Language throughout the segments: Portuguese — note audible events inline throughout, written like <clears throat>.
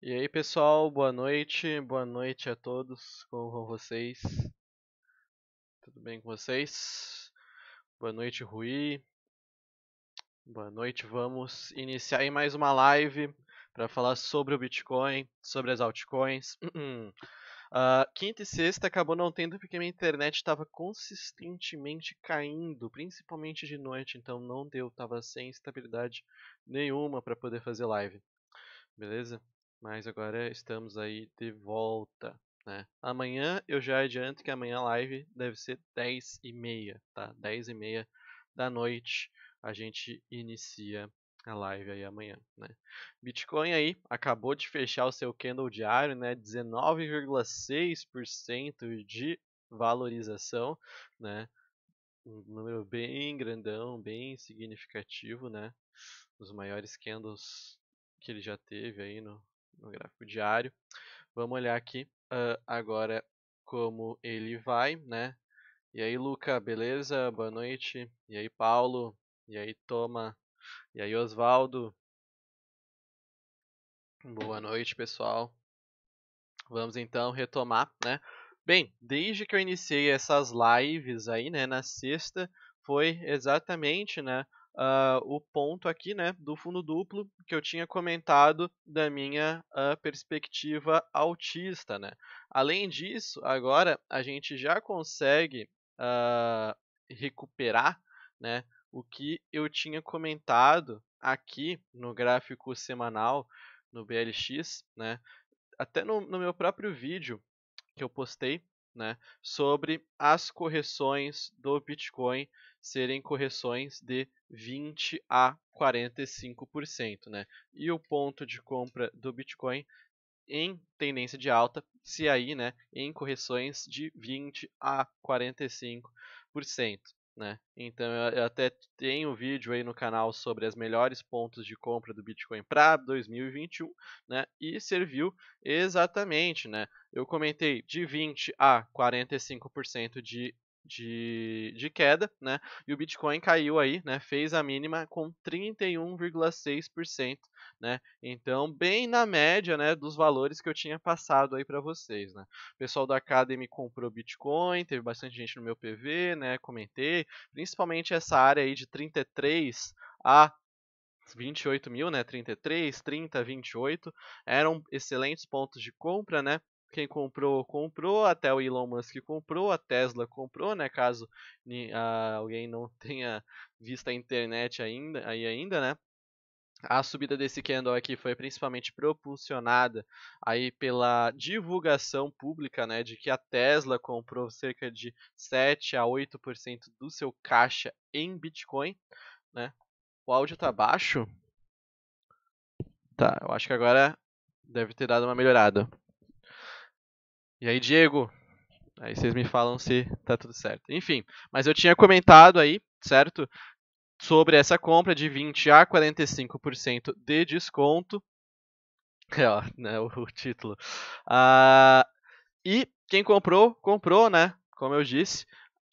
E aí pessoal, boa noite, boa noite a todos, como vão vocês? Tudo bem com vocês? Boa noite Rui, boa noite, vamos iniciar aí mais uma live para falar sobre o Bitcoin, sobre as altcoins. Uh, <clears throat> quinta e sexta acabou não tendo porque minha internet estava consistentemente caindo, principalmente de noite, então não deu, estava sem estabilidade nenhuma para poder fazer live. Beleza? Mas agora estamos aí de volta. Né? Amanhã eu já adianto que amanhã a live deve ser 10 e meia, tá? 10 e meia da noite a gente inicia a live aí amanhã, né? Bitcoin aí acabou de fechar o seu candle diário, né? 19,6% de valorização, né? Um número bem grandão, bem significativo, né? Os maiores candles que ele já teve aí no, no gráfico diário. Vamos olhar aqui uh, agora como ele vai, né? E aí, Luca, beleza? Boa noite. E aí, Paulo? E aí, Toma? E aí, Osvaldo? Boa noite, pessoal. Vamos então retomar, né? Bem, desde que eu iniciei essas lives aí, né, na sexta, foi exatamente, né, uh, o ponto aqui, né, do fundo duplo que eu tinha comentado da minha uh, perspectiva autista, né. Além disso, agora a gente já consegue uh, recuperar, né, o que eu tinha comentado aqui no gráfico semanal no BLX, né, até no, no meu próprio vídeo que eu postei né, sobre as correções do Bitcoin serem correções de 20 a 45%, né? E o ponto de compra do Bitcoin em tendência de alta, se aí, né, em correções de 20 a 45%, né? Então eu até tenho um vídeo aí no canal sobre as melhores pontos de compra do Bitcoin para 2021, né? E serviu exatamente, né? Eu comentei de 20 a 45% de de, de queda, né? E o Bitcoin caiu aí, né? Fez a mínima com 31,6%, né? Então, bem na média, né, dos valores que eu tinha passado aí para vocês, né? O pessoal da Academy comprou Bitcoin, teve bastante gente no meu PV, né? Comentei, principalmente essa área aí de 33 a 28 mil, né? 33, 30, 28 eram excelentes pontos de compra, né? quem comprou, comprou, até o Elon Musk comprou, a Tesla comprou, né? Caso uh, alguém não <laughs> tenha visto a internet ainda, aí ainda, né? A subida desse candle aqui foi principalmente propulsionada aí pela divulgação pública, né, de que a Tesla comprou cerca de 7 a 8% do seu caixa em Bitcoin, né? O áudio tá baixo? Tá, eu acho que agora deve ter dado uma melhorada. E aí, Diego? Aí vocês me falam se tá tudo certo. Enfim, mas eu tinha comentado aí, certo? Sobre essa compra de 20 a 45% de desconto. <laughs> É, ó, né, o, o título. Ah, e quem comprou, comprou, né? Como eu disse.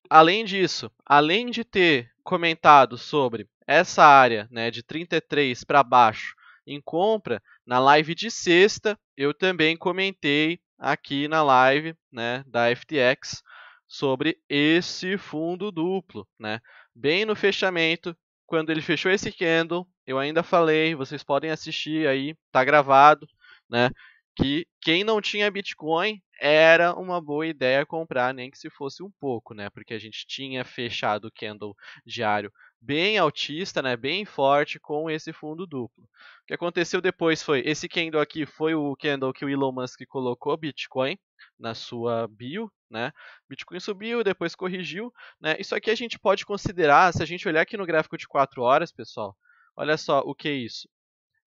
Além disso, além de ter comentado sobre essa área né, de 33 para baixo em compra, na live de sexta eu também comentei aqui na live né, da FTX sobre esse fundo duplo. Né? Bem no fechamento, quando ele fechou esse candle, eu ainda falei, vocês podem assistir aí, tá gravado, né? Que quem não tinha Bitcoin era uma boa ideia comprar, nem que se fosse um pouco, né? Porque a gente tinha fechado o candle diário bem altista, né, bem forte com esse fundo duplo. O que aconteceu depois foi, esse candle aqui foi o candle que o Elon Musk colocou Bitcoin na sua bio, né? Bitcoin subiu, depois corrigiu, né? Isso aqui a gente pode considerar, se a gente olhar aqui no gráfico de 4 horas, pessoal, olha só o que é isso.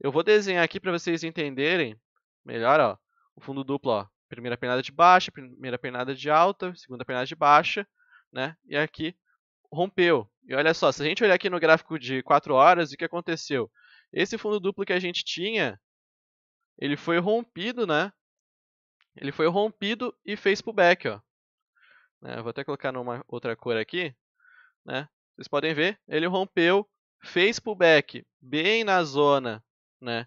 Eu vou desenhar aqui para vocês entenderem melhor, ó, o fundo duplo, ó, primeira pernada de baixa, primeira pernada de alta, segunda pernada de baixa, né? E aqui rompeu. E olha só, se a gente olhar aqui no gráfico de 4 horas, o que aconteceu? Esse fundo duplo que a gente tinha, ele foi rompido, né? Ele foi rompido e fez pullback, ó. Né, vou até colocar numa outra cor aqui, né? Vocês podem ver, ele rompeu, fez pullback bem na zona, né?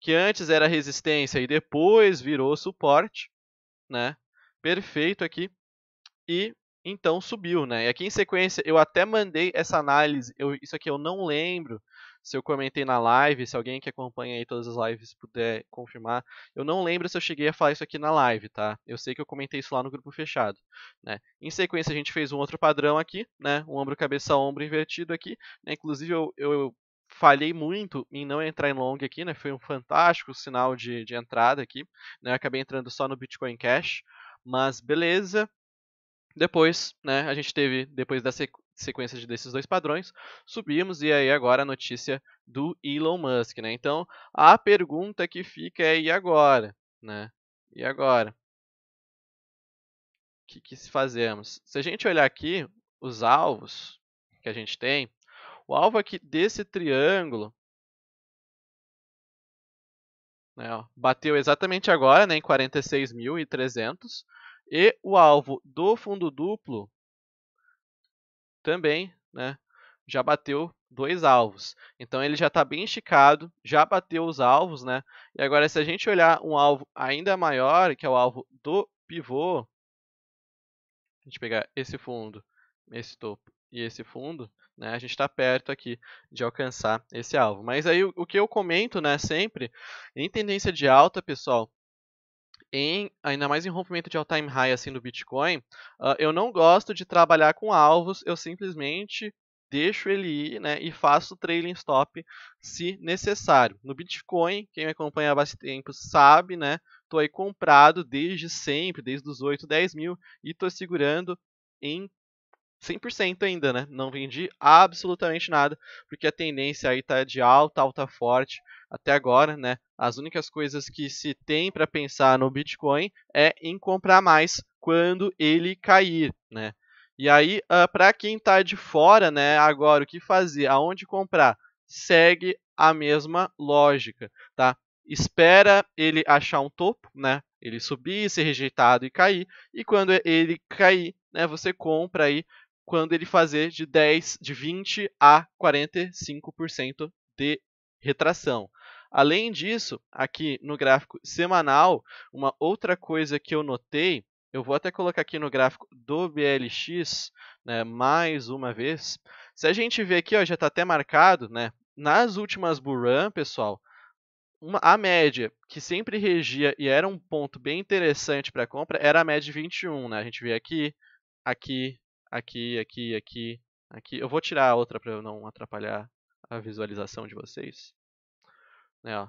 Que antes era resistência e depois virou suporte, né? Perfeito aqui. E então subiu, né? E aqui em sequência eu até mandei essa análise. Eu, isso aqui eu não lembro se eu comentei na live, se alguém que acompanha aí todas as lives puder confirmar. Eu não lembro se eu cheguei a falar isso aqui na live, tá? Eu sei que eu comentei isso lá no grupo fechado, né? Em sequência a gente fez um outro padrão aqui, né? Um ombro cabeça ombro invertido aqui, né? Inclusive eu, eu falhei muito em não entrar em long aqui, né? Foi um fantástico sinal de, de entrada aqui, né? Eu acabei entrando só no Bitcoin Cash, mas beleza. Depois, né, a gente teve, depois da sequência desses dois padrões, subimos e aí agora a notícia do Elon Musk, né? Então, a pergunta que fica é e agora, né? E agora? O que, que fazemos? Se a gente olhar aqui os alvos que a gente tem, o alvo aqui desse triângulo né, ó, bateu exatamente agora né, em 46.300, e o alvo do fundo duplo também né, já bateu dois alvos. Então ele já está bem esticado, já bateu os alvos. Né? E agora, se a gente olhar um alvo ainda maior, que é o alvo do pivô, a gente pegar esse fundo, esse topo e esse fundo, né, a gente está perto aqui de alcançar esse alvo. Mas aí o, que eu comento né, sempre, em tendência de alta, pessoal, em, ainda mais em rompimento de all-time high assim do Bitcoin, uh, eu não gosto de trabalhar com alvos, eu simplesmente deixo ele ir né, e faço trailing stop se necessário. No Bitcoin, quem me acompanha há bastante tempo sabe, né? Tô aí comprado desde sempre, desde os 8, 10 mil e tô segurando em 100% ainda, né? Não vendi absolutamente nada, porque a tendência aí tá de alta, alta forte até agora, né? As únicas coisas que se tem para pensar no Bitcoin é em comprar mais quando ele cair, né? E aí, uh, ah, para quem está de fora, né, agora o que fazer, aonde comprar? Segue a mesma lógica, tá? Espera ele achar um topo, né? Ele subir, ser rejeitado e cair, e quando ele cair, né, você compra aí quando ele fazer de 10, de 20 a 45% de retração. Além disso, aqui no gráfico semanal, uma outra coisa que eu notei, eu vou até colocar aqui no gráfico do BLX, né, mais uma vez. Se a gente ver aqui, ó, já está até marcado, né, nas últimas bull pessoal, uma, a média que sempre regia e era um ponto bem interessante para compra era a média de 21, né? A gente vê aqui, aqui, aqui, aqui, aqui, aqui. Eu vou tirar a outra para não atrapalhar a visualização de vocês. Né, ó.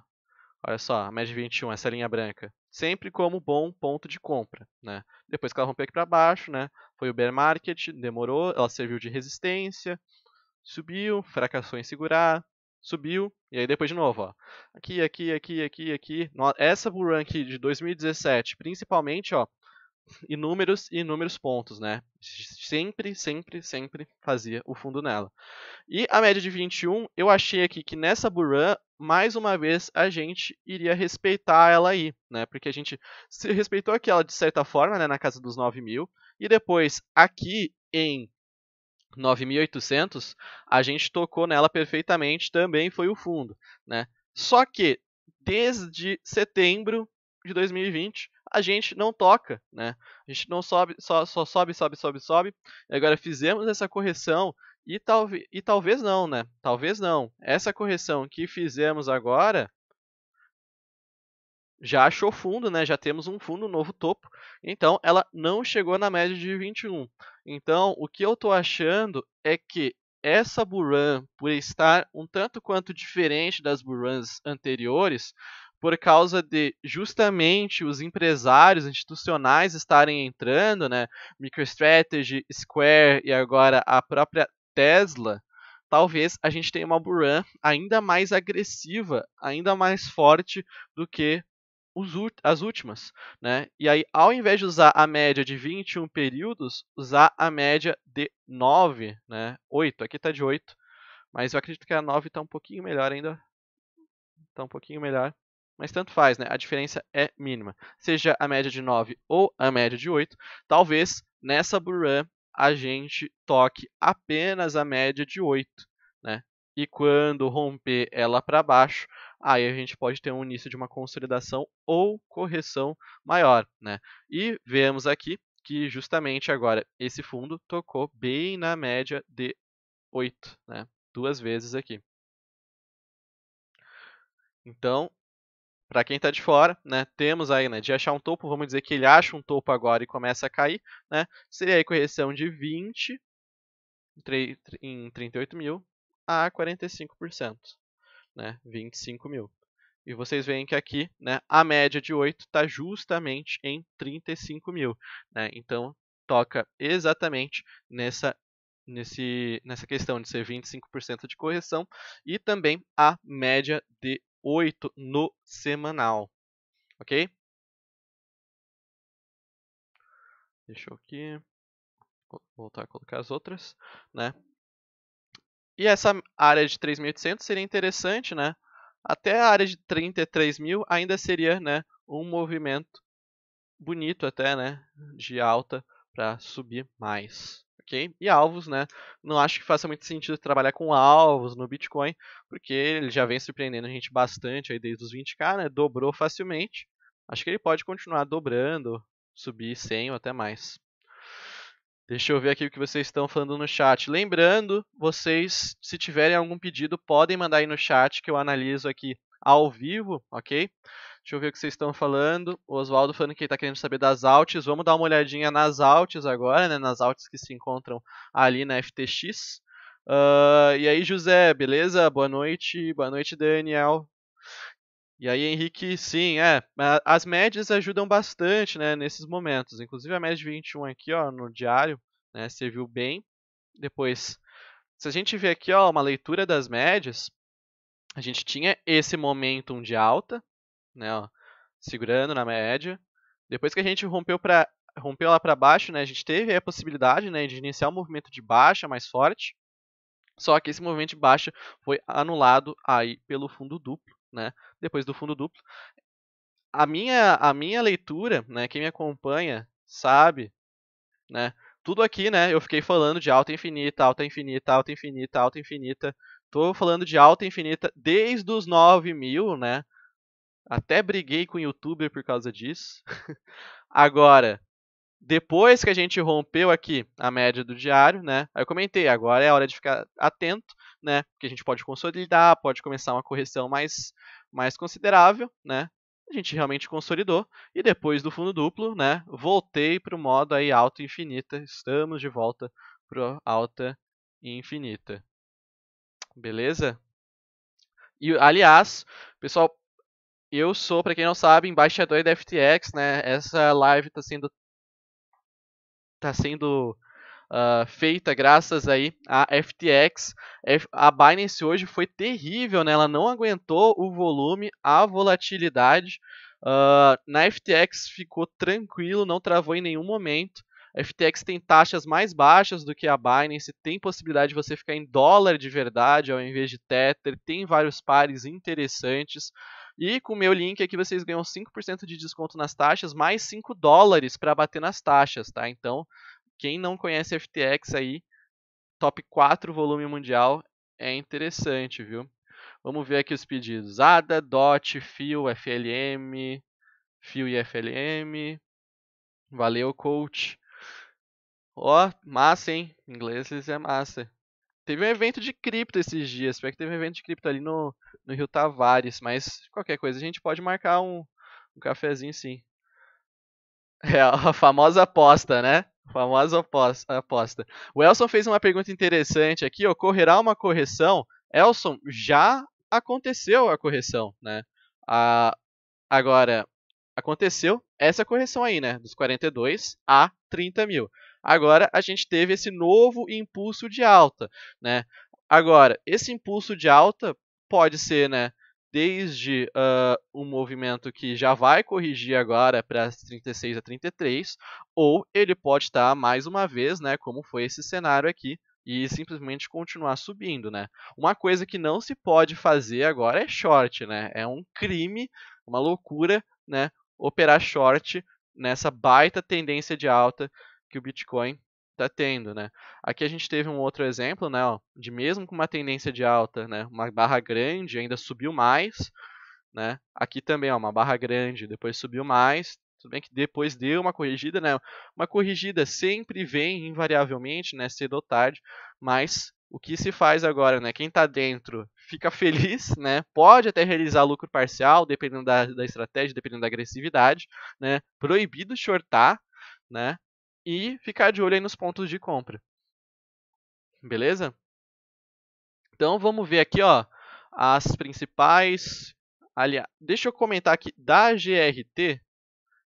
Olha só, a média 21, essa linha branca. Sempre como bom ponto de compra. Né? Depois que ela rompeu aqui para baixo, né? foi o bear market, demorou, ela serviu de resistência, subiu, fracassou em segurar, subiu, e aí depois de novo. Ó. Aqui, aqui, aqui, aqui, aqui. Essa bull run aqui de 2017, principalmente, ó, inúmeros e inúmeros pontos, né? Sempre, sempre, sempre fazia o fundo nela. E a média de 21, eu achei aqui que nessa Buran, mais uma vez, a gente iria respeitar ela aí, né? Porque a gente se respeitou aquela de certa forma, né? Na casa dos 9 mil. E depois, aqui em 9.800, a gente tocou nela perfeitamente, também foi o fundo, né? Só que, desde setembro de 2020, a gente não toca, né? A gente não sobe, só, só sobe, sobe, sobe, sobe. E agora fizemos essa correção e, e talvez não, né? Talvez não. Essa correção que fizemos agora já achou fundo, né? Já temos um fundo um novo topo. Então, ela não chegou na média de 21. Então, o que eu estou achando é que essa Buran, por estar um tanto quanto diferente das Burans anteriores, por causa de justamente os empresários institucionais estarem entrando, né? MicroStrategy, Square e agora a própria Tesla, talvez a gente tenha uma Buran ainda mais agressiva, ainda mais forte do que as últimas, né? E aí, ao invés de usar a média de 21 períodos, usar a média de 9, né? 8, aqui está de 8, mas eu acredito que a 9 está um pouquinho melhor ainda. Está um pouquinho melhor mas tanto faz, né? A diferença é mínima. Seja a média de 9 ou a média de 8, talvez nessa Buran a gente toque apenas a média de 8, né? E quando romper ela para baixo, aí a gente pode ter um início de uma consolidação ou correção maior, né? E vemos aqui que justamente agora esse fundo tocou bem na média de 8, né? Duas vezes aqui. Então, para quem está de fora, né, temos aí, né, de achar um topo, vamos dizer que ele acha um topo agora e começa a cair, né, seria aí correção de 20 em 38 mil a 45%, né, 25 mil. E vocês veem que aqui, né, a média de 8 está justamente em 35 mil, né, então toca exatamente nessa Nesse, nessa questão de ser 25% de correção e também a média de 8 no semanal, ok? Deixa eu aqui voltar a colocar as outras, né? E essa área de 3.800 seria interessante, né? Até a área de 33.000 ainda seria, né, um movimento bonito até, né, de alta para subir mais ok? E alvos, né? Não acho que faça muito sentido trabalhar com alvos no Bitcoin, porque ele já vem surpreendendo a gente bastante aí desde os 20k, né? Dobrou facilmente. Acho que ele pode continuar dobrando, subir 100 ou até mais. Deixa eu ver aqui o que vocês estão falando no chat. Lembrando, vocês, se tiverem algum pedido, podem mandar aí no chat que eu analiso aqui ao vivo, ok? Deixa eu ver o que vocês estão falando. O Oswaldo falando que ele está querendo saber das altes. Vamos dar uma olhadinha nas altes agora, né? Nas altes que se encontram ali na FTX. Uh, ah, e aí, José, beleza? Boa noite. Boa noite, Daniel. E aí, Henrique, sim, é. As médias ajudam bastante, né, nesses momentos. Inclusive a média de 21 aqui, ó, no diário, né, serviu bem. Depois, se a gente ver aqui, ó, uma leitura das médias, a gente tinha esse momentum de alta, né, ó, segurando na média. Depois que a gente rompeu para rompeu lá para baixo, né, a gente teve a possibilidade, né, de iniciar um movimento de baixa mais forte. Só que esse movimento de baixa foi anulado aí pelo fundo duplo, né? Depois do fundo duplo, a minha a minha leitura, né, quem me acompanha sabe, né? Tudo aqui, né? Eu fiquei falando de alta infinita, alta infinita, alta infinita, alta infinita. Tô falando de alta infinita desde os 9 mil, né? Até briguei com o youtuber por causa disso. <laughs> agora, depois que a gente rompeu aqui a média do diário, né? Aí eu comentei, agora é a hora de ficar atento, né? Porque a gente pode consolidar, pode começar uma correção mais, mais considerável, né? A gente realmente consolidou. E depois do fundo duplo, né? Voltei para o modo aí alta infinita. Estamos de volta para alta infinita. Beleza? E, aliás, pessoal, eu sou, para quem não sabe, embaixador da FTX, né? Essa live está sendo tá sendo uh, feita graças aí a FTX. A Binance hoje foi terrível, né? Ela não aguentou o volume, a volatilidade. Uh, na FTX ficou tranquilo, não travou em nenhum momento. A FTX tem taxas mais baixas do que a Binance, tem possibilidade de você ficar em dólar de verdade ao invés de Tether, tem vários pares interessantes. E com o meu link aqui vocês ganham 5% de desconto nas taxas, mais 5 dólares para bater nas taxas, tá? Então, quem não conhece FTX aí, top 4 volume mundial, é interessante, viu? Vamos ver aqui os pedidos. ADA, DOT, FIO, FLM, FIO e FLM. Valeu, coach. Ó, oh, massa, hein? Inglês é massa. Teve um evento de cripto esses dias, pior que teve um evento de cripto ali no, no Rio Tavares, mas qualquer coisa a gente pode marcar um, um cafezinho sim. É a famosa aposta, né? famosa aposta. O Elson fez uma pergunta interessante aqui: ocorrerá uma correção? Elson, já aconteceu a correção, né? A, agora, aconteceu essa correção aí, né? Dos 42 a 30 mil. Agora a gente teve esse novo impulso de alta, né? Agora, esse impulso de alta pode ser, né, desde uh, um movimento que já vai corrigir agora para 36 a 33, ou ele pode estar mais uma vez, né, como foi esse cenário aqui, e simplesmente continuar subindo, né? Uma coisa que não se pode fazer agora é short, né? É um crime, uma loucura, né, operar short nessa baita tendência de alta que o Bitcoin está tendo, né? Aqui a gente teve um outro exemplo, né, ó, de mesmo com uma tendência de alta, né, uma barra grande ainda subiu mais, né? Aqui também, ó, uma barra grande, depois subiu mais, tudo bem que depois deu uma corrigida, né? Uma corrigida sempre vem invariavelmente, né, cedo ou tarde, mas o que se faz agora, né? Quem está dentro fica feliz, <laughs> né? Pode até realizar lucro parcial, dependendo da, da estratégia, dependendo da agressividade, né? Proibido shortar, né? e ficar de olho aí nos pontos de compra. Beleza? Então vamos ver aqui, ó, as principais. Aliás, deixa eu comentar aqui da GRT,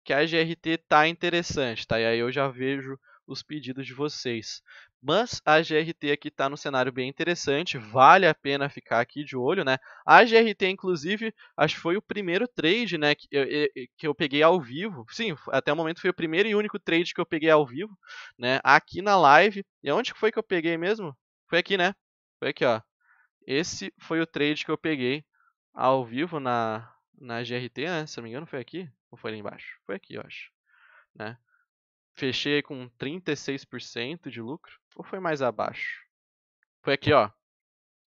que a GRT tá interessante, tá? E aí eu já vejo os pedidos de vocês. Mas a GRT aqui está no cenário bem interessante, vale a pena ficar aqui de olho, né? A GRT, inclusive, acho que foi o primeiro trade, né, que eu, que eu peguei ao vivo. Sim, até o momento foi o primeiro e único trade que eu peguei ao vivo, né, aqui na live. E onde foi que eu peguei mesmo? Foi aqui, né? Foi aqui, ó. Esse foi o trade que eu peguei ao vivo na, na GRT, né? Se eu não me engano, foi aqui? Ou foi ali embaixo? Foi aqui, eu acho. Né? Fechei com 36% de lucro. Ou foi mais abaixo? Foi aqui, ó.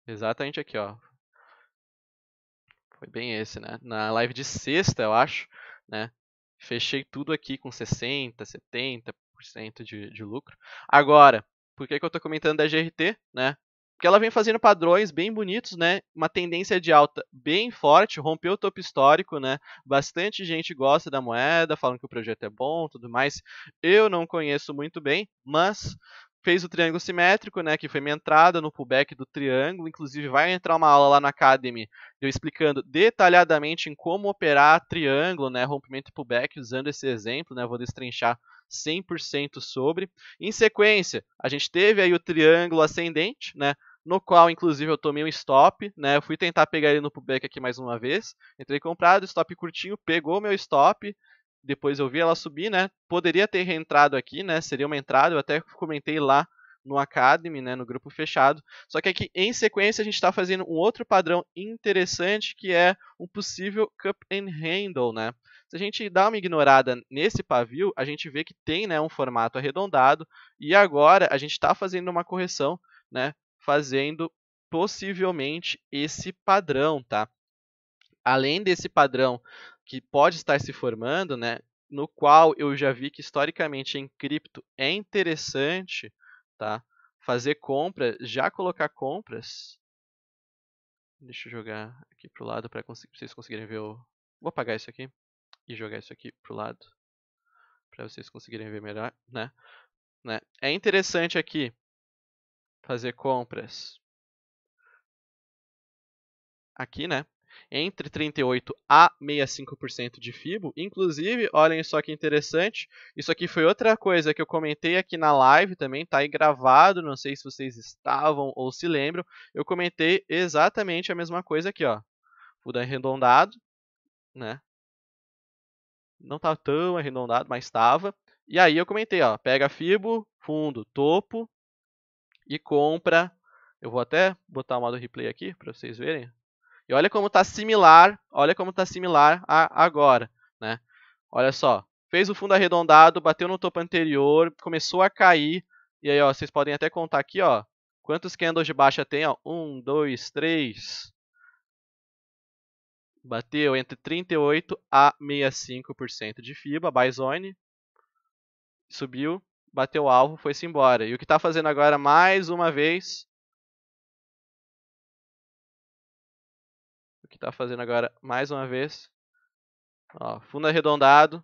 Exatamente aqui, ó. Foi bem esse, né? Na live de sexta, eu acho, né? Fechei tudo aqui com 60%, 70% de, de lucro. Agora, por que, que eu estou comentando da GRT, né? Porque ela vem fazendo padrões bem bonitos, né? Uma tendência de alta bem forte, rompeu o topo histórico, né? Bastante gente gosta da moeda, falam que o projeto é bom, tudo mais. Eu não conheço muito bem, mas fez o triângulo simétrico, né, que foi minha entrada no pullback do triângulo, inclusive vai entrar uma aula lá na Academy, eu explicando detalhadamente em como operar triângulo, né, rompimento e pullback, usando esse exemplo, né, vou destrinchar 100% sobre. Em sequência, a gente teve aí o triângulo ascendente, né, no qual, inclusive, eu tomei um stop, né? Eu fui tentar pegar ele no pullback aqui mais uma vez. Entrei comprado, stop curtinho, pegou meu stop. Depois eu vi ela subir, né? Poderia ter reentrado aqui, né? Seria uma entrada, eu até comentei lá no Academy, né, no grupo fechado. Só que aqui em sequência a gente está fazendo um outro padrão interessante que é um possível cup and handle, né? Se a gente dá uma ignorada nesse pavio, a gente vê que tem, né, um formato arredondado e agora a gente está fazendo uma correção, né, fazendo possivelmente esse padrão, tá? Além desse padrão que pode estar se formando, né, no qual eu já vi que historicamente em cripto é interessante, tá? Fazer compras, já colocar compras. Deixa eu jogar aqui pro lado para vocês conseguirem ver o Vou apagar isso aqui e jogar isso aqui pro lado para vocês conseguirem ver melhor, né? né? É interessante aqui fazer compras aqui, né? Entre 38 a 65% de FIBO. Inclusive, olhem só que interessante, isso aqui foi outra coisa que eu comentei aqui na live também, tá aí gravado, não sei se vocês estavam ou se lembram. Eu comentei exatamente a mesma coisa aqui, ó. Full arredondado, né? Não tá tão arredondado, mas estava. E aí eu comentei, ó, pega FIBO, fundo, topo, e compra. Eu vou até botar o modo replay aqui para vocês verem. E olha como está similar, olha como está similar a agora, né? Olha só, fez o fundo arredondado, bateu no topo anterior, começou a cair. E aí, ó, vocês podem até contar aqui, ó, quantos candles de baixa tem, ó? um dois três Bateu entre 38 a 65% de FIBA, buy zone. Subiu bateu o alvo, foi-se embora. E o que está fazendo agora, mais uma vez... O que está fazendo agora, mais uma vez... Ó, fundo arredondado.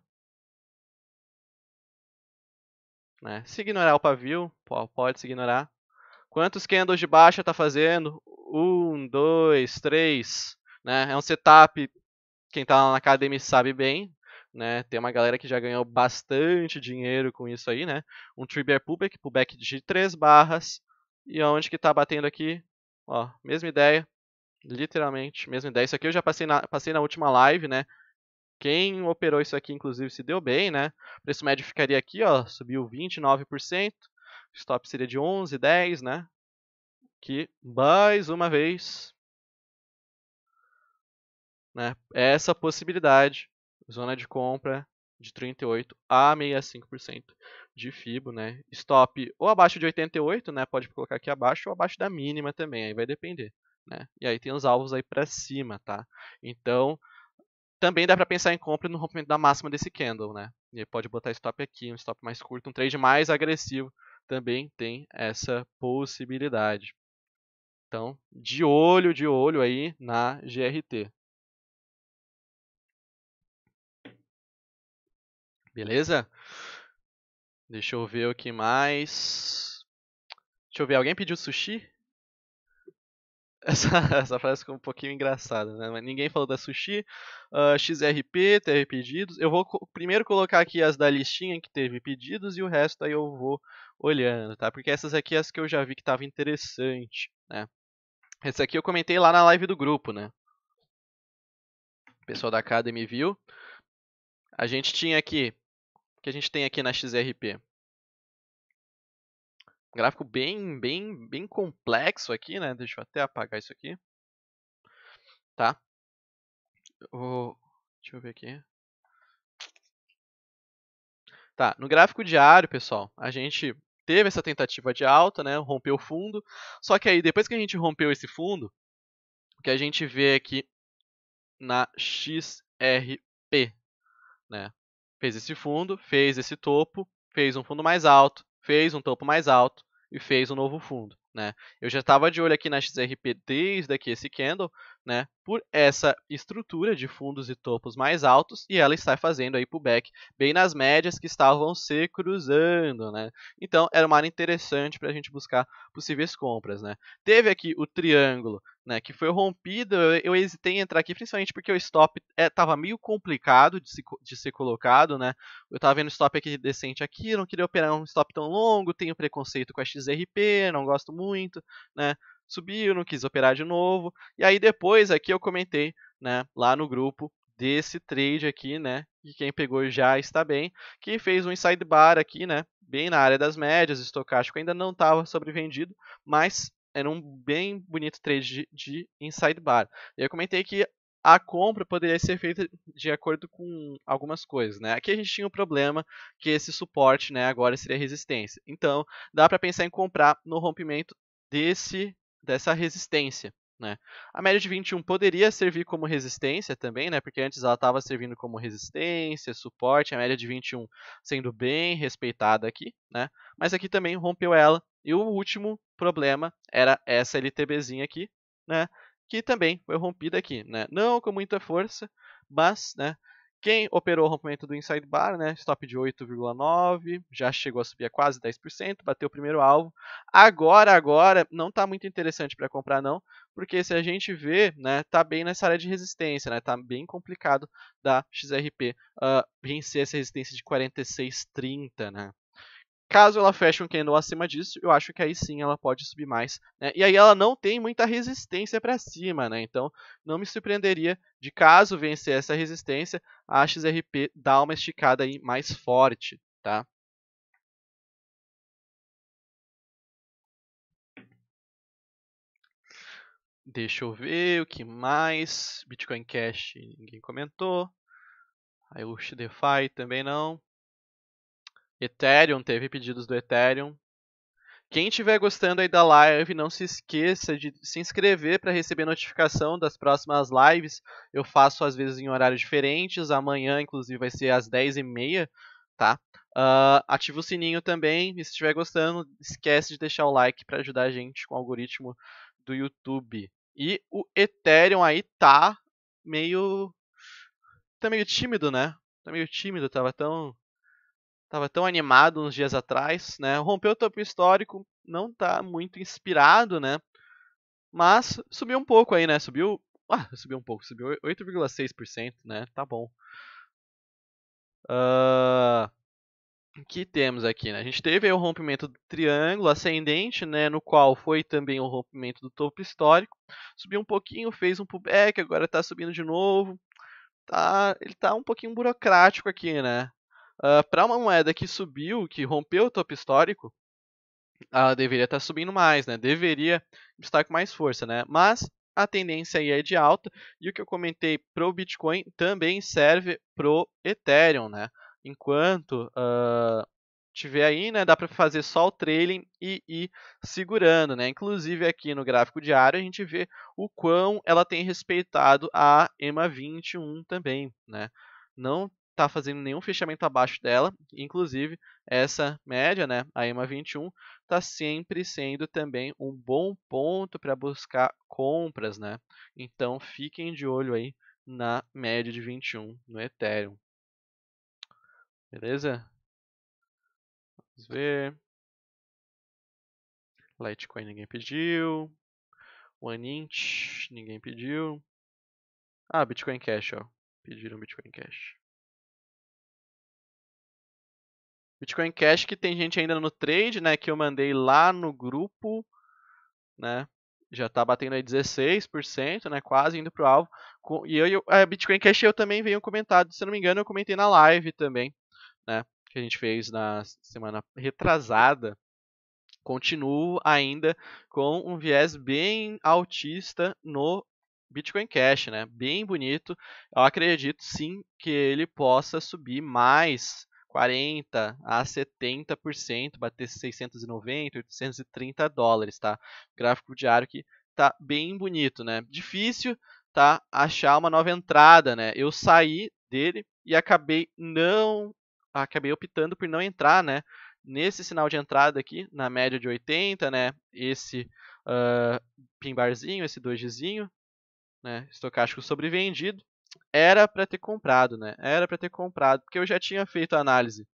Né? Se ignorar o pavio, pode se ignorar. Quantos candles de baixa está fazendo? Um, dois, três. Né? É um setup, quem está na academia sabe bem, né? Tem uma galera que já ganhou bastante dinheiro com isso aí, né? Um Tribear Pullback, pullback de três barras. E onde que tá batendo aqui? Ó, mesma ideia. Literalmente, mesma ideia. Isso aqui eu já passei na, passei na última live, né? Quem operou isso aqui, inclusive, se deu bem, né? O preço médio ficaria aqui, ó, subiu 29%. Stop seria de 11, 10, né? Que mais uma vez, né? Essa possibilidade zona de compra de 38 a 65% de FIBO, né? Stop ou abaixo de 88, né? Pode colocar aqui abaixo ou abaixo da mínima também, aí vai depender, né? E aí tem os alvos aí para cima, tá? Então, também dá para pensar em compra no rompimento da máxima desse candle, né? E aí pode botar stop aqui, um stop mais curto, um trade mais agressivo, também tem essa possibilidade. Então, de olho, de olho aí na GRT. Beleza? Deixa eu ver o que mais. Deixa eu ver, alguém pediu sushi? Essa, <laughs> essa frase ficou um pouquinho engraçada, né? Mas ninguém falou da sushi. Uh, ah, XRP, teve pedidos. Eu vou co primeiro colocar aqui as da listinha que teve pedidos e o resto aí eu vou olhando, tá? Porque essas aqui é as que eu já vi que tava interessante, né? Esse aqui eu comentei lá na live do grupo, né? O pessoal da Academy viu. A gente tinha aqui que a gente tem aqui na XRP? Um gráfico bem, bem, bem complexo aqui, né? Deixa eu até apagar isso aqui. Tá? O... Deixa eu ver aqui. Tá, no gráfico diário, pessoal, a gente teve essa tentativa de alta, né? Rompeu o fundo. Só que aí, depois que a gente rompeu esse fundo, o que a gente vê aqui na XRP, né? Fez esse fundo, fez esse topo, fez um fundo mais alto, fez um topo mais alto e fez um novo fundo. Né? Eu já estava de olho aqui na XRP desde aqui esse candle, né? Por essa estrutura de fundos e topos mais altos e ela está fazendo aí pullback bem nas médias que estavam se cruzando, né? Então era uma área interessante para a gente buscar possíveis compras, né? Teve aqui o triângulo né, que foi rompido, eu, eu, hesitei em entrar aqui, principalmente porque o stop estava é, meio complicado de, se, de ser colocado, né? Eu estava vendo stop aqui decente aqui, não queria operar um stop tão longo, tenho preconceito com a XRP, não gosto muito, né? Subiu, não quis operar de novo. E aí depois aqui eu comentei, né, lá no grupo desse trade aqui, né? Que quem pegou já está bem, que fez um inside bar aqui, né? Bem na área das médias, estocástico ainda não estava sobrevendido, mas era um bem bonito trade de inside bar. Eu comentei que a compra poderia ser feita de acordo com algumas coisas, né? Aqui a gente tinha o um problema que esse suporte, né, agora seria resistência. Então, dá para pensar em comprar no rompimento desse dessa resistência, né? A média de 21 poderia servir como resistência também, né? Porque antes ela estava servindo como resistência, suporte, a média de 21 sendo bem respeitada aqui, né? Mas aqui também rompeu ela e o último problema era essa LTBzinha aqui, né? Que também foi rompida aqui, né? Não com muita força, mas, né? Quem operou o rompimento do inside bar, né? Stop de 8,9, já chegou a subir a quase 10%, bateu o primeiro alvo. Agora, agora, não está muito interessante para comprar não, porque se a gente vê, né, tá bem nessa área de resistência, né? Tá bem complicado da XRP uh, ah, vencer essa resistência de 46,30, né? Caso ela feche um candle acima disso, eu acho que aí sim ela pode subir mais. Né? E aí ela não tem muita resistência para cima, né? Então não me surpreenderia de caso vencer essa resistência, a XRP dar uma esticada aí mais forte, tá? Deixa eu ver o que mais. Bitcoin Cash ninguém comentou. Aí o DeFi também não. Ethereum, teve pedidos do Ethereum. Quem estiver gostando aí da live, não se esqueça de se inscrever para receber notificação das próximas lives. Eu faço às vezes em horários diferentes. Amanhã, inclusive, vai ser às 10h30, tá? Uh, ativa o sininho também. E se estiver gostando, esquece de deixar o like para ajudar a gente com o algoritmo do YouTube. E o Ethereum aí tá meio. tá meio tímido, né? Tá meio tímido, tava tão Tava tão animado uns dias atrás, né? Rompeu o topo histórico, não tá muito inspirado, né? Mas subiu um pouco aí, né? Subiu. Ah, subiu um pouco, subiu 8,6%, né? Tá bom. Uh, que temos aqui, né? A gente teve o rompimento do triângulo ascendente, né? No qual foi também o rompimento do topo histórico. Subiu um pouquinho, fez um pullback, agora está subindo de novo. Tá, ele tá um pouquinho burocrático aqui, né? Uh, ah, para uma moeda que subiu, que rompeu o topo histórico, ela ah, deveria estar tá subindo mais, né? Deveria estar com mais força, né? Mas a tendência aí é de alta e o que eu comentei pro Bitcoin também serve pro Ethereum, né? Enquanto uh, tiver aí, né, dá para fazer só o trailing e ir segurando, né? Inclusive aqui no gráfico diário a gente vê o quão ela tem respeitado a EMA 21 também, né? Não está fazendo nenhum fechamento abaixo dela. Inclusive, essa média, né, a EMA 21, está sempre sendo também um bom ponto para buscar compras. Né? Então, fiquem de olho aí na média de 21 no Ethereum. Beleza? Vamos ver. Litecoin ninguém pediu. OneInch ninguém pediu. Ah, Bitcoin Cash, ó. Pediram Bitcoin Cash. Bitcoin Cash que tem gente ainda no trade, né? Que eu mandei lá no grupo, né? Já tá batendo aí 16%, né? Quase indo pro alvo. E eu, eu, a é, Bitcoin Cash eu também venho comentado, se não me engano, eu comentei na live também, né? Que a gente fez na semana retrasada. Continuo ainda com um viés bem altista no Bitcoin Cash, né? Bem bonito. Eu acredito sim que ele possa subir mais 40 a 70%, bater 690, 830 dólares, tá? Gráfico diário que tá bem bonito, né? Difícil, tá? Achar uma nova entrada, né? Eu saí dele e acabei não acabei optando por não entrar, né? Nesse sinal de entrada aqui, na média de 80, né? Esse uh, pin barzinho, esse dojizinho, né? Estocástico sobrevendido. Era para ter comprado, né? Era para ter comprado, porque eu já tinha feito a análise.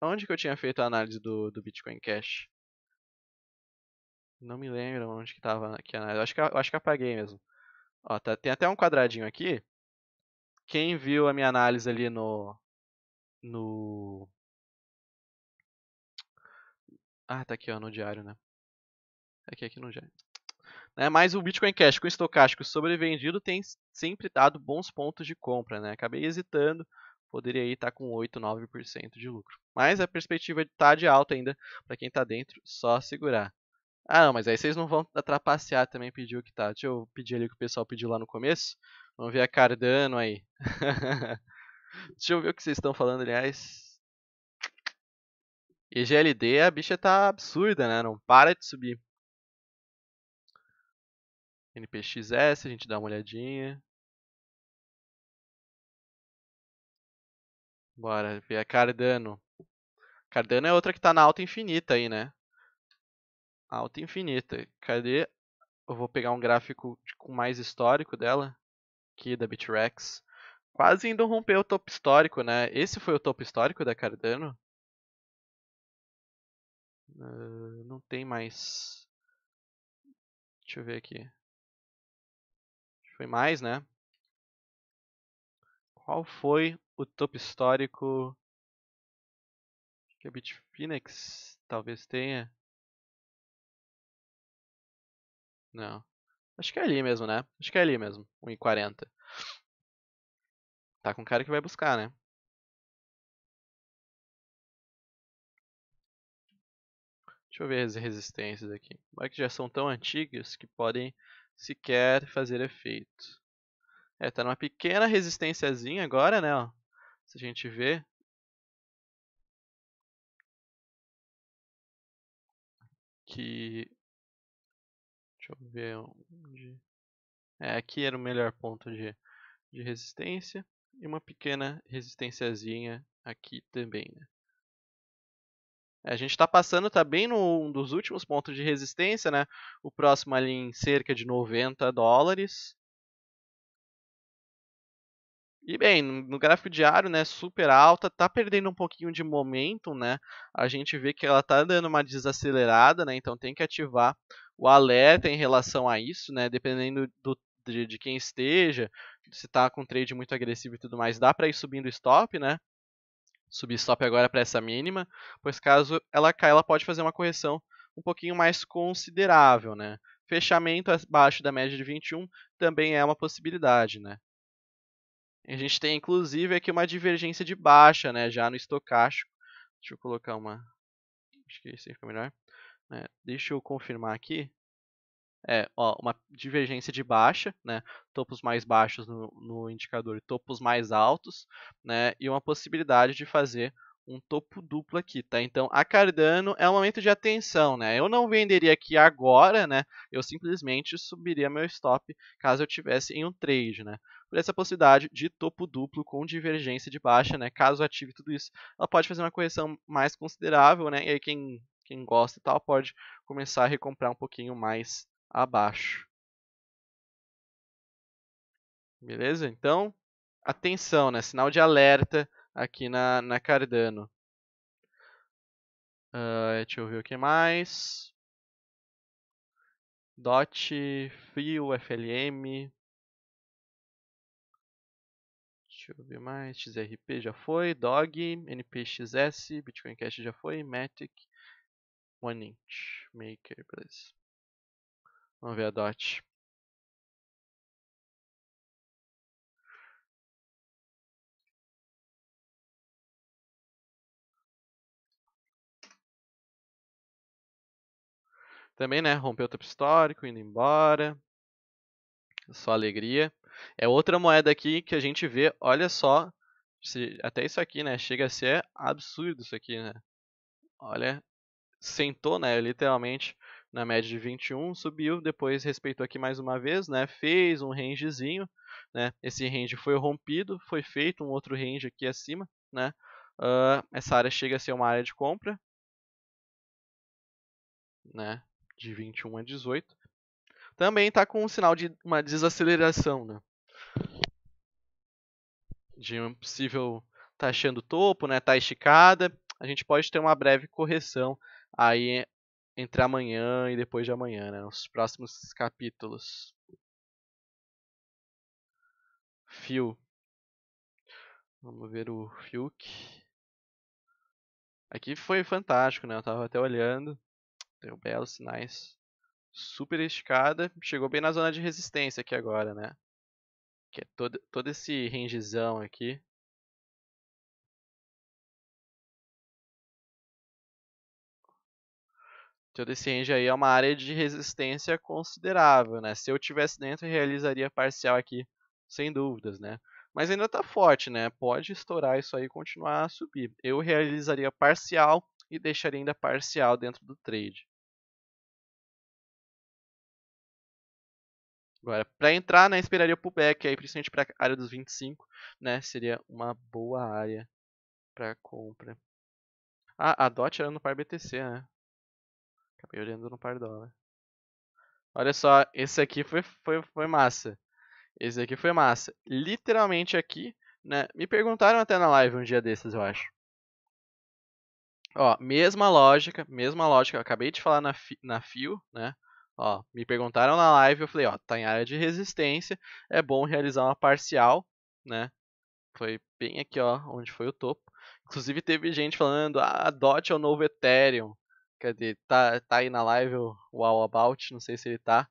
Onde que eu tinha feito a análise do, do Bitcoin Cash? Não me lembro onde que tava aqui a análise. Acho que, acho que apaguei mesmo. Ó, tá, tem até um quadradinho aqui. Quem viu a minha análise ali no. No. Ah, tá aqui, ó, no diário, né? Aqui, aqui no diário. Né? Mas o Bitcoin Cash com estocástico sobrevendido tem sempre dado bons pontos de compra. Né? Acabei hesitando, poderia aí estar tá com 8, 9% de lucro. Mas a perspectiva está de alta ainda para quem está dentro, só segurar. Ah, não, mas aí vocês não vão atrapalhar também pedir o que tá. Deixa eu pedir ali o que o pessoal pediu lá no começo. Vamos ver a Cardano aí. <laughs> Deixa eu ver o que vocês estão falando, aliás. EGLD, a bicha tá absurda, né? Não para de subir. NPXS, a gente dá uma olhadinha. Bora ver a Cardano. Cardano é outra que está na alta infinita aí, né? Alta infinita. Cadê? Eu vou pegar um gráfico com mais histórico dela. Aqui, da Bitrex. Quase indo romper o topo histórico, né? Esse foi o topo histórico da Cardano? Uh, não tem mais. Deixa eu ver aqui. Foi mais, né? Qual foi o topo histórico que a Bitfinex talvez tenha? Não. Acho que é ali mesmo, né? Acho que é ali mesmo, 1,40. Tá com cara que vai buscar, né? Deixa eu ver as resistências aqui. é que já são tão antigas que podem sequer fazer efeito. É, tá numa pequena resistênciazinha agora, né? Ó. Se a gente vê. Que. Deixa eu ver onde. É, aqui era o melhor ponto de, de resistência. E uma pequena resistênciazinha aqui também, né? A gente está passando, está bem num dos últimos pontos de resistência, né? O próximo ali em cerca de 90 dólares. E bem, no gráfico diário, né, super alta, tá perdendo um pouquinho de momento, né? A gente vê que ela tá dando uma desacelerada, né? Então tem que ativar o alerta em relação a isso, né? Dependendo do, de, de quem esteja, se tá com um trade muito agressivo e tudo mais, dá para ir subindo o stop, né? subir agora para essa mínima, pois caso ela caia, ela pode fazer uma correção um pouquinho mais considerável, né? Fechamento abaixo da média de 21 também é uma possibilidade, né? A gente tem inclusive aqui uma divergência de baixa, né, já no estocástico. Deixa eu colocar uma Acho que esse fica melhor. É, deixa eu confirmar aqui é, ó, uma divergência de baixa, né, topos mais baixos no, no indicador e topos mais altos, né, e uma possibilidade de fazer um topo duplo aqui, tá? Então, a Cardano é um momento de atenção, né? Eu não venderia aqui agora, né? Eu simplesmente subiria meu stop caso eu tivesse em um trade, né? Por essa possibilidade de topo duplo com divergência de baixa, né? Caso ative tudo isso, ela pode fazer uma correção mais considerável, né? E aí quem quem gosta e tal pode começar a recomprar um pouquinho mais abaixo. Beleza? Então, atenção, né? Sinal de alerta aqui na, na Cardano. Uh, deixa eu ver o que mais. DOT, FIO, FLM. Deixa eu ver mais. XRP já foi. DOG, NPXS, Bitcoin Cash já foi. Matic, OneInch, Maker, beleza. Vamos ver a DOT. Também, né? Rompeu o topo histórico, indo embora. Só alegria. É outra moeda aqui que a gente vê, olha só. Se, até isso aqui, né? Chega a ser absurdo isso aqui, né? Olha, sentou, né? Literalmente na média de 21, subiu, depois respeitou aqui mais uma vez, né? Fez um rangezinho, né? Esse range foi rompido, foi feito um outro range aqui acima, né? Uh, essa área chega a ser uma área de compra, né? De 21 a 18. Também está com um sinal de uma desaceleração, né? De um possível taxando tá topo, né? Tá esticada. A gente pode ter uma breve correção aí entre amanhã e depois de amanhã, né? Os próximos capítulos. Fio. Vamos ver o Fiuk. Aqui foi fantástico, né? Eu tava até olhando. Deu belos sinais. Super esticada. Chegou bem na zona de resistência aqui agora, né? Que é todo, todo esse rangezão aqui. desse range aí é uma área de resistência considerável, né? Se eu tivesse dentro, eu realizaria parcial aqui, sem dúvidas, né? Mas ainda tá forte, né? Pode estourar isso aí e continuar a subir. Eu realizaria parcial e deixaria ainda parcial dentro do trade. Agora, para entrar, né, esperaria o pullback aí, principalmente para a área dos 25, né? Seria uma boa área para compra. Ah, a DOT era no par BTC, né? Acabei olhando no pardal, né? Olha só, esse aqui foi, foi, foi massa. Esse aqui foi massa. Literalmente aqui, né? Me perguntaram até na live um dia desses, eu acho. Ó, mesma lógica, mesma lógica. Eu acabei de falar na, fi, na fio, né? Ó, me perguntaram na live, eu falei, ó, tá em área de resistência, é bom realizar uma parcial, né? Foi bem aqui, ó, onde foi o topo. Inclusive teve gente falando, ah, DOT é o novo Ethereum. Cadê? Tá, tá aí na live o, o All About, não sei se ele tá.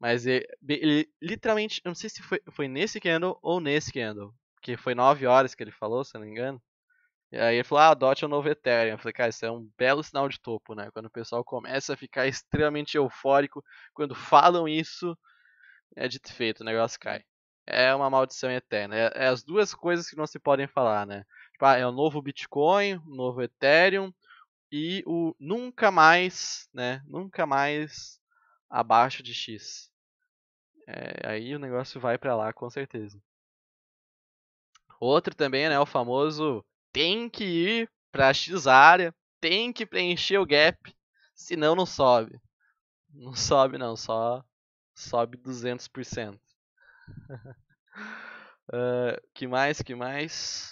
Mas ele, ele literalmente, eu não sei se foi, foi nesse candle ou nesse candle. Que foi 9 horas que ele falou, se eu não me engano. E aí ele falou, ah, DOT é o novo Ethereum. Eu falei, cara, isso é um belo sinal de topo, né? Quando o pessoal começa a ficar extremamente eufórico, quando falam isso, é de feito, o negócio cai. É uma maldição eterna. É, é as duas coisas que não se podem falar, né? Tipo, ah, é o novo Bitcoin, o novo Ethereum, e o nunca mais, né? Nunca mais abaixo de x. É, aí o negócio vai para lá com certeza. Outro também, né? O famoso tem que ir para x área, tem que preencher o gap, senão não sobe. Não sobe não, só sobe 200%. uh, <laughs> ah, que mais, que mais?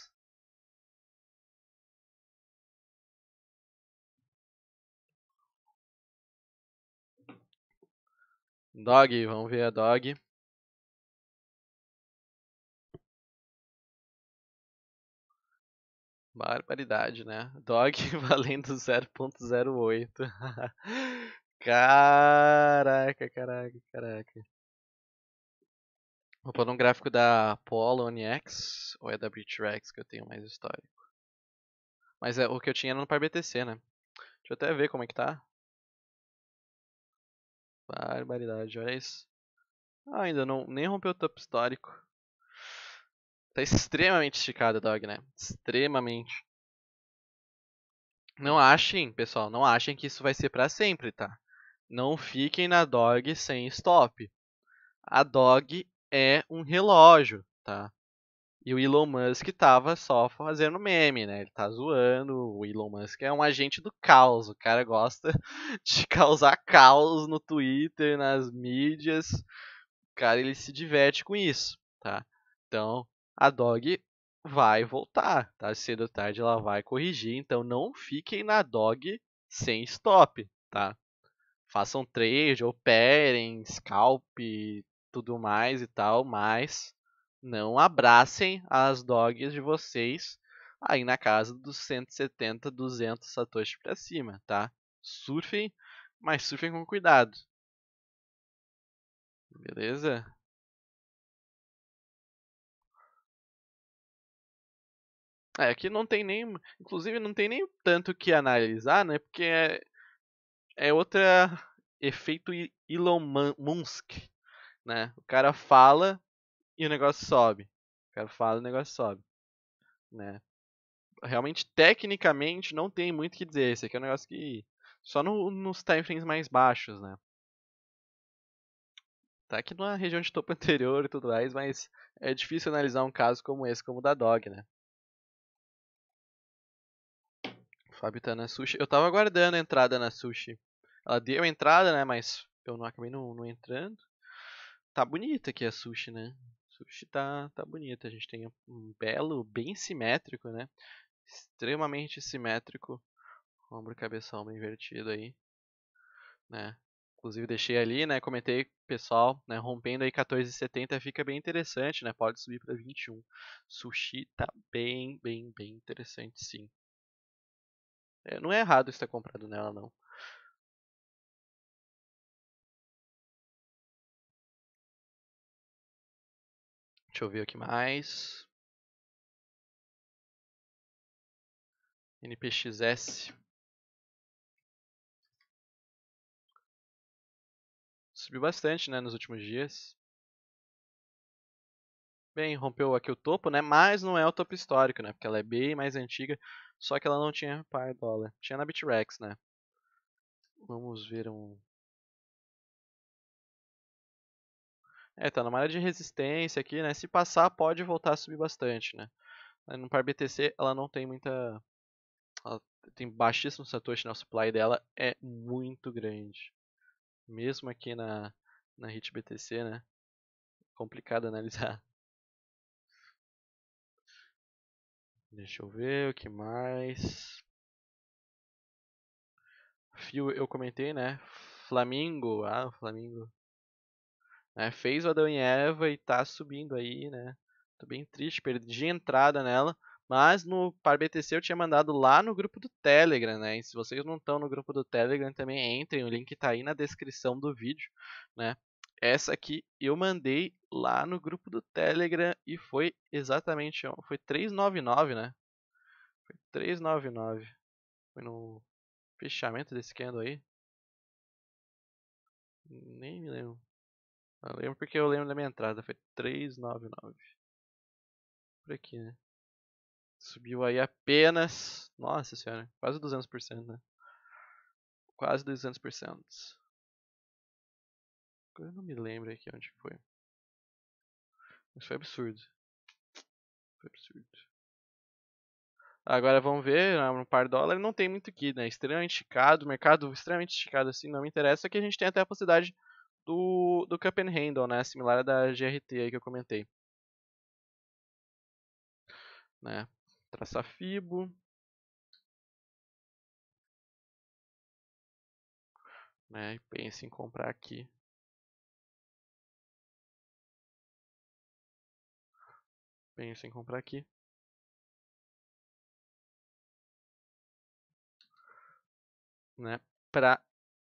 Dog, vamos ver a dog. Barbaridade, né? Dog <laughs> valendo 0.08. <laughs> caraca, caraca, caraca. Vou pôr um gráfico da Polo ou é da BitREX que eu tenho mais histórico. Mas é o que eu tinha era no par BTC, né? Deixa eu até ver como é que tá. Barbaridade, olha isso. Ah, ainda não, nem rompeu o top histórico. Tá extremamente esticado, Dog, né? Extremamente. Não achem, pessoal, não achem que isso vai ser para sempre, tá? Não fiquem na Dog sem stop. A Dog é um relógio, tá? E o Elon Musk tava só fazendo meme, né? Ele tá zoando. O Elon Musk é um agente do caos. O cara gosta <laughs> de causar caos no Twitter, nas mídias. O cara ele se diverte com isso, tá? Então, a Dog vai voltar, tá? Cedo ou tarde ela vai corrigir. Então, não fiquem na Dog sem stop, tá? Façam trade, operem, scalp, tudo mais e tal, mas não abracem as dogs de vocês aí na casa dos 170, 200 satoshi para cima, tá? Surfem, mas surfem com cuidado. Beleza? É, aqui não tem nem, inclusive não tem nem tanto que analisar, né? Porque é, é outra efeito Elon Musk, né? O cara fala e o negócio sobe. O cara fala e o negócio sobe. Né? Realmente, tecnicamente, não tem muito o que dizer. Esse aqui é um negócio que. Só no, nos timeframes mais baixos, né? Tá aqui numa região de topo <laughs> anterior e tudo mais, mas é difícil analisar um caso como esse, como o da Dog, né? Fábio tá na sushi. Eu tava aguardando a entrada na sushi. Ela deu a entrada, né? Mas eu não acabei não, não entrando. Tá bonita aqui a sushi, né? sushi tá, tá bonito. A gente tem um belo, bem simétrico, né? Extremamente simétrico. Ombro, cabeça, ombro invertido aí. Né? Inclusive deixei ali, né? Comentei pessoal, né? Rompendo aí 14,70 fica bem interessante, né? Pode subir para 21. Sushi tá bem, bem, bem interessante sim. É, não é errado estar comprado nela não. Deixa eu ver aqui mais. NPXS. Subiu bastante, né, nos últimos dias. Bem, rompeu aqui o topo, né, mas não é o topo histórico, né, porque ela é bem mais antiga, só que ela não tinha par dólar. Tinha na Bitrex, né. Vamos ver um É, tá numa área de resistência aqui, né? Se passar, pode voltar a subir bastante, né? No par BTC, ela não tem muita... Ela tem baixíssimo satoshi, né? O supply dela é muito grande. Mesmo aqui na, na HIT BTC, né? Complicado analisar. <laughs> Deixa eu ver o que mais. Fio, eu comentei, né? Flamingo. Ah, o Flamingo né? Fez o Adão e Eva e tá subindo aí, né? Tô bem triste, perdi a entrada nela. Mas no Par BTC eu tinha mandado lá no grupo do Telegram, né? E se vocês não estão no grupo do Telegram também entrem, o link tá aí na descrição do vídeo, né? Essa aqui eu mandei lá no grupo do Telegram e foi exatamente, foi 399, né? Foi 399. Foi no fechamento desse candle aí. Nem me lembro. Eu lembro porque eu lembro da minha entrada, foi 399. Por aqui, né? Subiu aí apenas. Nossa senhora, quase 200%, né? Quase 200%. Agora eu não me lembro aqui onde foi. Mas foi absurdo. Foi absurdo. Agora vamos ver, no né, par dólar não tem muito aqui, né? Extremamente esticado, mercado extremamente esticado assim, não me interessa, que a gente tem até a possibilidade do, do Cup and Handle, né? Similar à da GRT aí que eu comentei. Né? Traçar FIBO. Né? E pense em comprar aqui. Pense em comprar aqui. Né? Para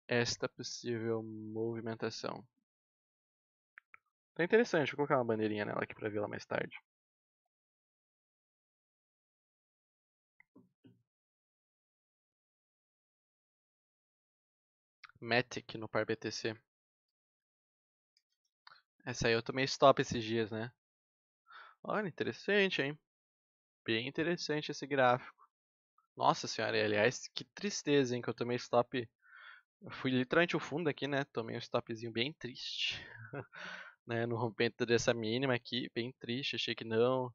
esta possível movimentação. Tá interessante, vou colocar uma bandeirinha nela aqui para vê-la mais tarde. Matic no par BTC. Essa aí eu tomei stop esses dias, né? Olha, interessante, hein? Bem interessante esse gráfico. Nossa senhora, aliás, que tristeza, hein? Que eu tomei stop fui literalmente o fundo aqui, né? Tomei um stopzinho bem triste. <laughs> né? No rompimento dessa mínima aqui, bem triste. Achei que não.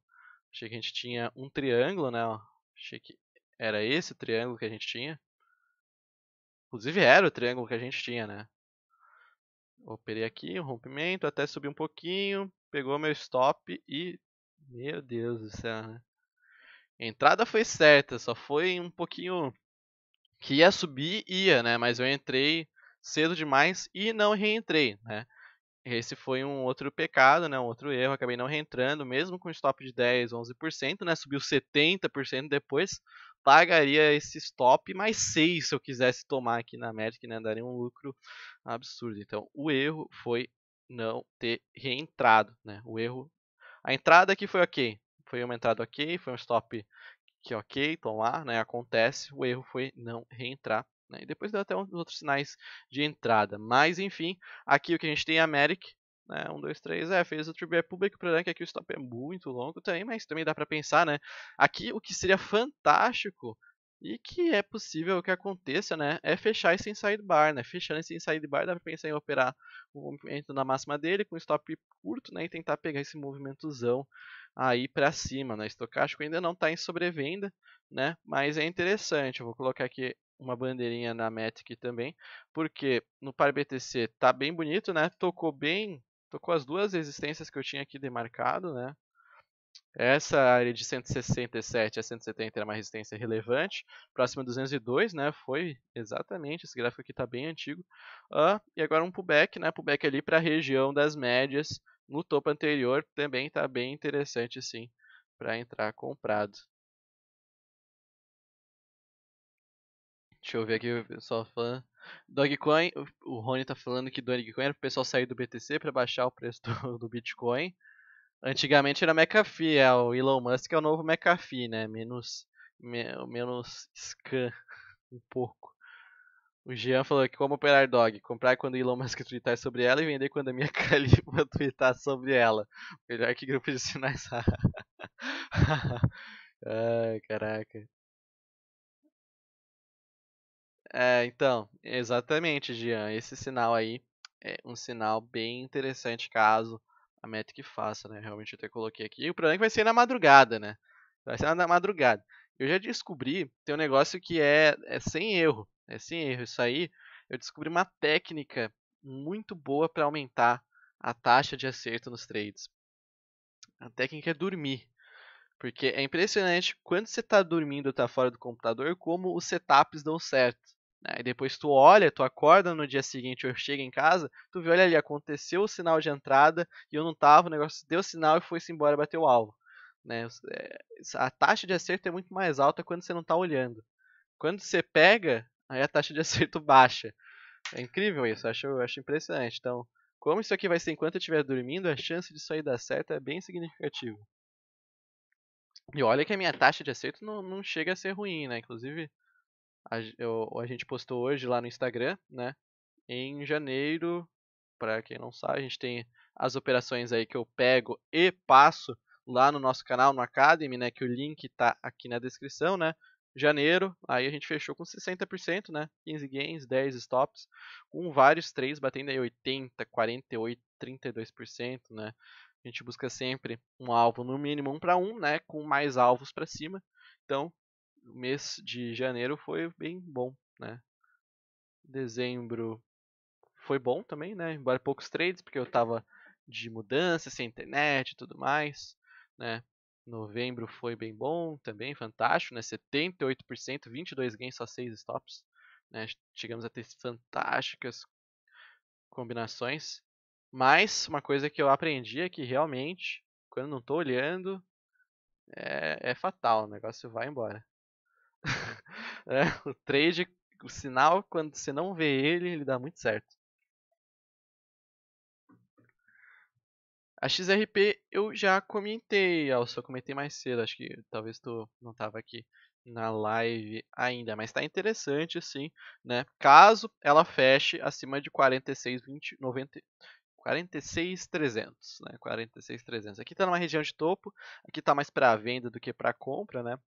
Achei que a gente tinha um triângulo, né? Achei que era esse o triângulo que a gente tinha. Inclusive era o triângulo que a gente tinha, né? Operei aqui o um rompimento, até subir um pouquinho. Pegou meu stop e... Meu Deus do céu, né? A entrada foi certa, só foi um pouquinho que ia subir, ia, né? Mas eu entrei cedo demais e não reentrei, né? Esse foi um outro pecado, né? Um outro erro, acabei não reentrando, mesmo com stop de 10, 11%, né? Subiu 70% depois, pagaria esse stop mais 6 se eu quisesse tomar aqui na Magic, né? Daria um lucro absurdo. Então, o erro foi não ter reentrado, né? O erro... A entrada aqui foi ok, foi uma entrada ok, foi um stop que ok, tomar, né, acontece, o erro foi não reentrar. Né, e depois deu até uns outros sinais de entrada. Mas enfim, aqui o que a gente tem é a Merrick, né, 1, 2, 3, é, fez o tribute público, o problema é né, que aqui o stop é muito longo também, mas também dá para pensar, né, aqui o que seria fantástico e que é possível que aconteça, né? É fechar esse bar né? Fechando esse bar, dá pra pensar em operar o movimento na máxima dele com stop curto, né? E tentar pegar esse movimentozão aí para cima. Na né? estocástico ainda não está em sobrevenda, né? mas é interessante. Eu vou colocar aqui uma bandeirinha na Matic também, porque no par BTC tá bem bonito, né? Tocou bem, tocou as duas resistências que eu tinha aqui demarcado, né? Essa área de 167 a 170 era uma resistência relevante, próxima de 202, né? Foi exatamente, esse gráfico aqui está bem antigo. Uh, e agora um pullback, né? Pullback ali para a região das médias no topo anterior também está bem interessante sim para entrar comprado. Deixa eu ver aqui o pessoal falando. Dogecoin, o Rony está falando que Dogecoin era para o pessoal sair do BTC para baixar o preço do, do Bitcoin. Antigamente era McAfee, é, o Elon Musk é o novo McAfee, né? Menos, me, menos scan um pouco. O Jean falou que como operar dog, comprar quando Elon Musk <laughs> twittar sobre ela e vender quando a minha Calipa <laughs> twittar sobre ela. Melhor que grupo de sinais. <laughs> Ai, caraca. É, então, exatamente, Jean. Esse sinal aí é um sinal bem interessante caso a que faça, né? Realmente eu até coloquei aqui. O problema é que vai ser na madrugada, né? Vai ser na madrugada. Eu já descobri, tem um negócio que é, é sem erro é sem erro isso aí, eu descobri uma técnica muito boa para aumentar a taxa de acerto nos trades. A técnica é dormir. Porque é impressionante quando você está dormindo, está fora do computador, como os setups dão certo. Né? E depois tu olha, tu acorda no dia seguinte, ou chega em casa, tu vê, olha ali, aconteceu o sinal de entrada e eu não tava, o negócio deu sinal e foi-se embora bater o alvo. Né? Eh, a taxa de acerto é muito mais alta quando você não está olhando. Quando você pega, aí a taxa de acerto <laughs> baixa. É incrível isso, eu acho, acho impressionante. Então, como isso aqui vai ser enquanto eu estiver dormindo, a chance disso aí dar certo é bem significativa. E olha que a minha taxa de acerto não, não chega a ser ruim, né? Inclusive, a, eu, a gente postou hoje lá no Instagram, né? Em janeiro, para quem não sabe, a gente tem as operações aí que eu pego e passo lá no nosso canal, no Academy, né? Que o link tá aqui na descrição, né? janeiro, aí a gente fechou com 60%, né? 15 gains, 10 stops, com vários trades batendo aí 80%, 48%, 32%, né? A gente busca sempre um alvo no mínimo 1 para 1, né? Com mais alvos para cima. Então, o mês de janeiro foi bem bom, né? Dezembro foi bom também, né? Embora poucos trades, porque eu tava de mudança, sem internet e tudo mais, né? Novembro foi bem bom, também fantástico, né? 78%, 22 gains, só 6 stops. Né? Chegamos a ter fantásticas combinações. Mas uma coisa que eu aprendi é que realmente, quando não estou olhando, é, é, fatal, o negócio vai embora. <laughs> é, o trade, o sinal, quando você não vê ele, ele dá muito certo. A XRP eu já comentei, eu só comentei mais cedo, acho que talvez tu não tava aqui na live ainda, mas está interessante sim, né? Caso ela feche acima de 46 20 90 46300, né? 46300. Aqui está numa região de topo, aqui está mais para venda do que para compra, né?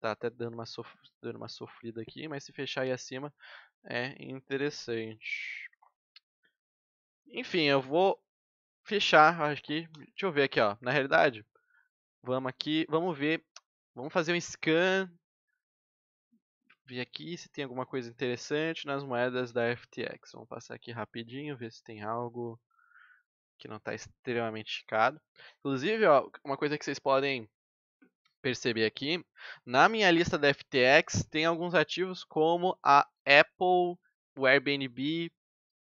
Tá até dando uma, sof... dando uma sofrida aqui, mas se fechar aí acima é interessante. Enfim, eu vou fechar aqui. Deixa eu ver aqui, ó. Na realidade, vamos aqui, vamos ver, vamos fazer um scan. Ver aqui se tem alguma coisa interessante nas moedas da FTX. Vamos passar aqui rapidinho, ver se tem algo que não está extremamente caro. Inclusive, ó, uma coisa que vocês podem perceber aqui, na minha lista da FTX tem alguns ativos como a Apple, o Airbnb,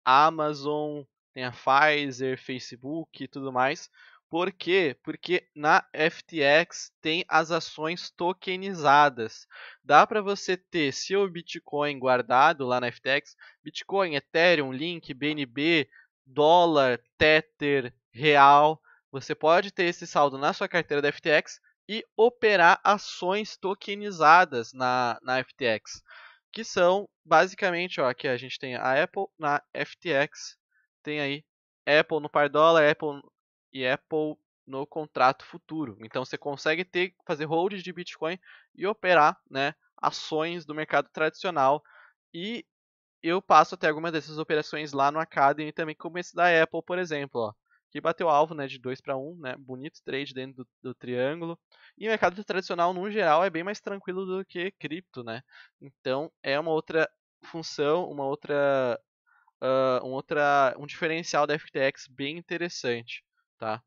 a Amazon, tem a Pfizer, Facebook e tudo mais. Por quê? Porque na FTX tem as ações tokenizadas. Dá para você ter seu Bitcoin guardado lá na FTX, Bitcoin, Ethereum, Link, BNB, dólar, Tether, real. Você pode ter esse saldo na sua carteira da FTX e operar ações tokenizadas na, na FTX, que são basicamente, ó, aqui a gente tem a Apple na FTX tem aí Apple no par dólar, Apple e Apple no contrato futuro. Então você consegue ter fazer holds de Bitcoin e operar, né, ações do mercado tradicional e eu passo até algumas dessas operações lá no Academy também, como esse da Apple, por exemplo, ó, que bateu alvo, né, de 2 para 1, né? Bonito trade dentro do, do, triângulo. E o mercado tradicional no geral é bem mais tranquilo do que cripto, né? Então, é uma outra função, uma outra uh, um, outra, um diferencial da FTX bem interessante, tá?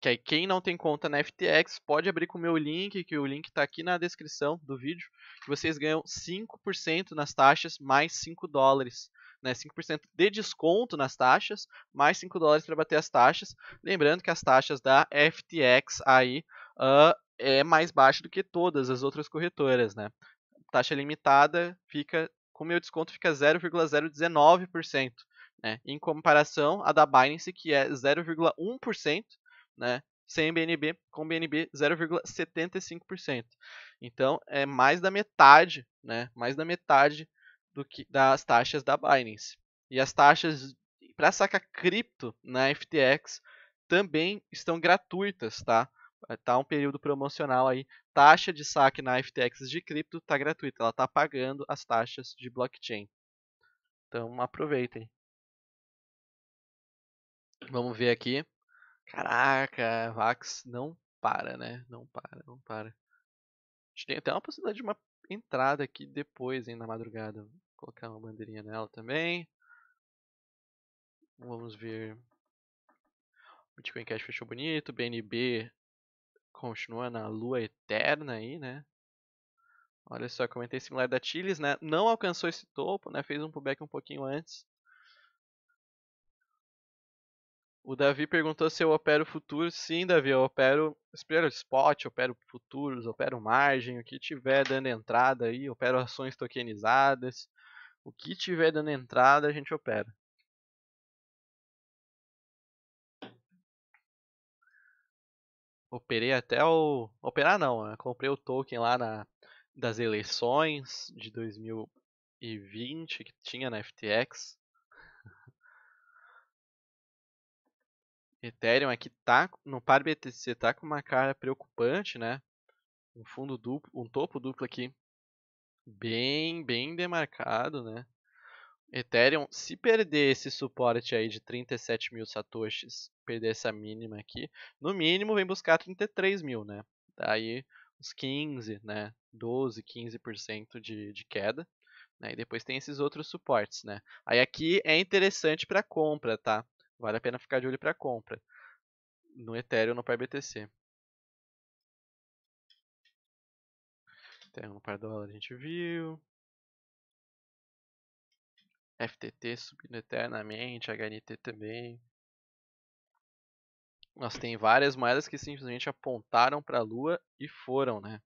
Que aí quem não tem conta na FTX pode abrir com o meu link, que o link está aqui na descrição do vídeo, que vocês ganham 5% nas taxas mais 5 dólares. Né, 5% de desconto nas taxas, mais 5 dólares para bater as taxas. Lembrando que as taxas da FTX aí uh, é mais baixa do que todas as outras corretoras, né? Taxa limitada fica com meu desconto fica 0,019%. Né? Em comparação, a da Binance, que é 0,1%, né? sem BNB, com BNB 0,75%. Então, é mais da metade, né? mais da metade do que das taxas da Binance. E as taxas para sacar cripto na FTX também estão gratuitas, tá? É, tá um período promocional aí. Taxa de saque na FTX de cripto tá gratuita. Ela tá pagando as taxas de blockchain. Então aproveitem. Vamos ver aqui. Caraca, Vax não para, né? Não para, não para. A gente tem até uma possibilidade de uma entrada aqui depois, hein, na madrugada. Vou colocar uma bandeirinha nela também. Vamos ver. Bitcoin Cash fechou bonito, BNB continua na lua eterna aí, né? Olha só, comentei similar da Chiles, né? Não alcançou esse topo, né? Fez um pullback um pouquinho antes. O Davi perguntou se eu opero futuro. Sim, Davi, eu opero, espero spot, opero futuros, opero margem, o que tiver dando entrada aí, opero ações tokenizadas. O que tiver dando entrada, a gente opera. Operei até o. Operar não, né? Comprei o token lá na... das eleições de 2020 que tinha na FTX. <laughs> Ethereum aqui é tá. No par BTC tá com uma cara preocupante, né? Um fundo duplo, um topo duplo aqui. Bem, bem demarcado, né? Ethereum, se perder esse suporte aí de 37 mil satoshis, perder essa mínima aqui, no mínimo vem buscar 33 mil, né? Daí tá uns 15, né? 12, 15% de, de queda. Né? E depois tem esses outros suportes, né? Aí aqui é interessante para compra, tá? Vale a pena ficar de olho para compra. No Ethereum, no PyBTC. BTC. Ethereum no par dólar a gente viu. FTT subindo eternamente, HNT também. Nós tem várias moedas que simplesmente apontaram para a lua e foram, né?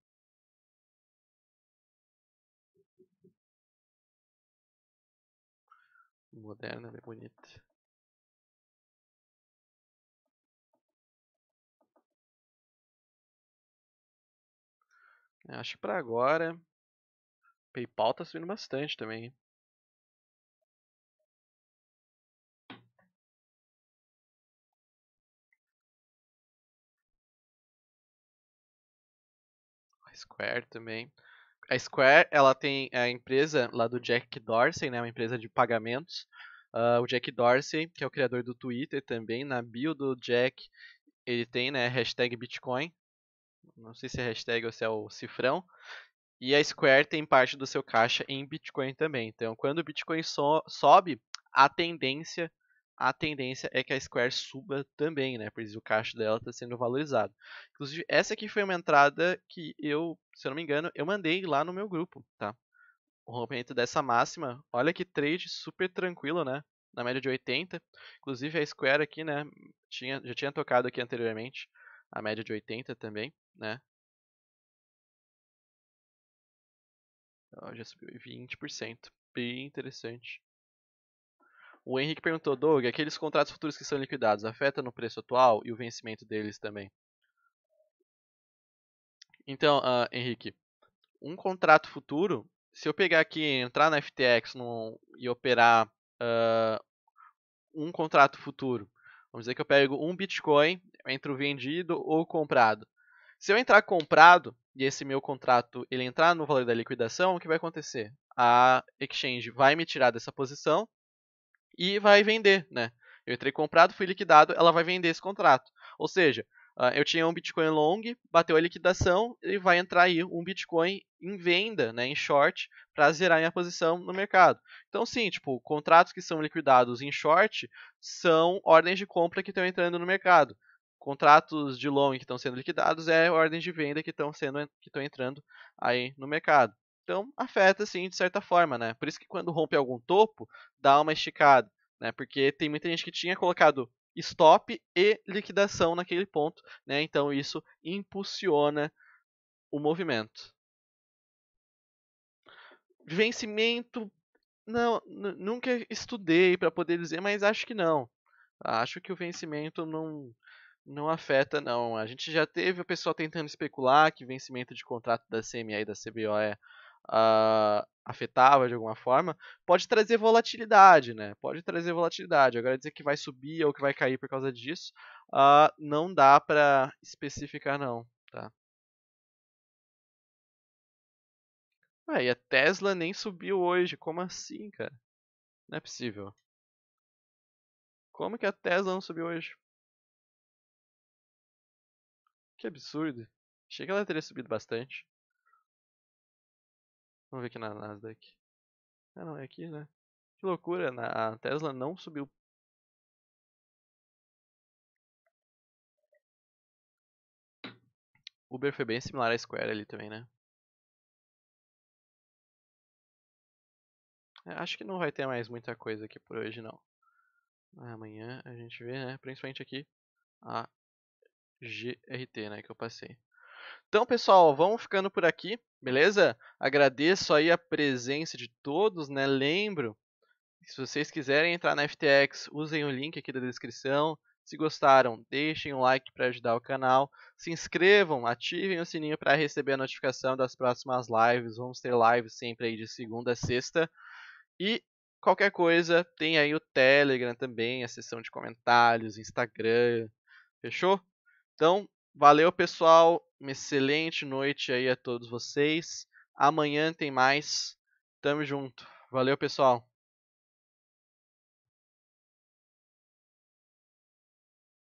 Moderna, bem é bonita. Acho que para agora. PayPal tá subindo bastante também. Square também. A Square, ela tem a empresa lá do Jack Dorsey, né, uma empresa de pagamentos. Uh, o Jack Dorsey, que é o criador do Twitter também, na bio do Jack, ele tem, né, hashtag Bitcoin. Não sei se é hashtag ou se é o cifrão. E a Square tem parte do seu caixa em Bitcoin também. Então, quando o Bitcoin so sobe, a tendência a tendência é que a Square suba também, né? Por isso o caixa dela está sendo valorizado. Inclusive, essa aqui foi uma entrada que eu, se eu não me engano, eu mandei lá no meu grupo, tá? O rompimento dessa máxima. Olha que trade super tranquilo, né? Na média de 80. Inclusive, a Square aqui, né? Tinha, já tinha tocado aqui anteriormente. A média de 80 também, né? Então, já subiu 20%. Bem interessante. O Henrique perguntou, Doug, aqueles contratos futuros que são liquidados afeta no preço atual e o vencimento deles também? Então, uh, Henrique, um contrato futuro, se eu pegar aqui, entrar na FTX no, e operar uh, um contrato futuro, vamos dizer que eu pego um Bitcoin entre o vendido ou o comprado. Se eu entrar comprado e esse meu contrato ele entrar no valor da liquidação, o que vai acontecer? A exchange vai me tirar dessa posição e vai vender, né? Eu entrei comprado, fui liquidado, ela vai vender esse contrato. Ou seja, ah, eu tinha um Bitcoin long, bateu a liquidação e vai entrar aí um Bitcoin em venda, né, em short, para zerar minha posição no mercado. Então, sim, tipo, contratos que são liquidados em short são ordens de compra que estão entrando no mercado. Contratos de long que estão sendo liquidados é ordens de venda que estão sendo que estão entrando aí no mercado. Então afeta sim de certa forma, né? Por isso que quando rompe algum topo, dá uma esticada, né? Porque tem muita gente que tinha colocado stop e liquidação naquele ponto, né? Então isso impulsiona o movimento. Vencimento, não, nunca estudei para poder dizer, mas acho que não. Acho que o vencimento não não afeta não. A gente já teve o pessoal tentando especular que vencimento de contrato da CMA e da CBO é uh, afetava de alguma forma, pode trazer volatilidade, né? Pode trazer volatilidade. Agora dizer que vai subir ou que vai cair por causa disso, uh, não dá para especificar não, tá? Ah, e a Tesla nem subiu hoje. Como assim, cara? Não é possível. Como que a Tesla não subiu hoje? Que absurdo. Achei que ela teria subido bastante. Vamos ver aqui na Nasdaq. Ah, não, é aqui, né? Que loucura, né? a Tesla não subiu. Uber foi bem similar à Square ali também, né? É, acho que não vai ter mais muita coisa aqui por hoje, não. Ah, amanhã a gente vê, né? Principalmente aqui a GRT, né? Que eu passei. Então, pessoal, vamos ficando por aqui, beleza? Agradeço aí a presença de todos, né? Lembro, se vocês quiserem entrar na FTX, usem o link aqui da descrição. Se gostaram, deixem um like para ajudar o canal. Se inscrevam, ativem o sininho para receber a notificação das próximas lives. Vamos ter lives sempre aí de segunda a sexta. E qualquer coisa, tem aí o Telegram também, a seção de comentários, Instagram. Fechou? Então, Valeu, pessoal. Uma excelente noite aí a todos vocês. Amanhã tem mais. Tamo junto. Valeu, pessoal.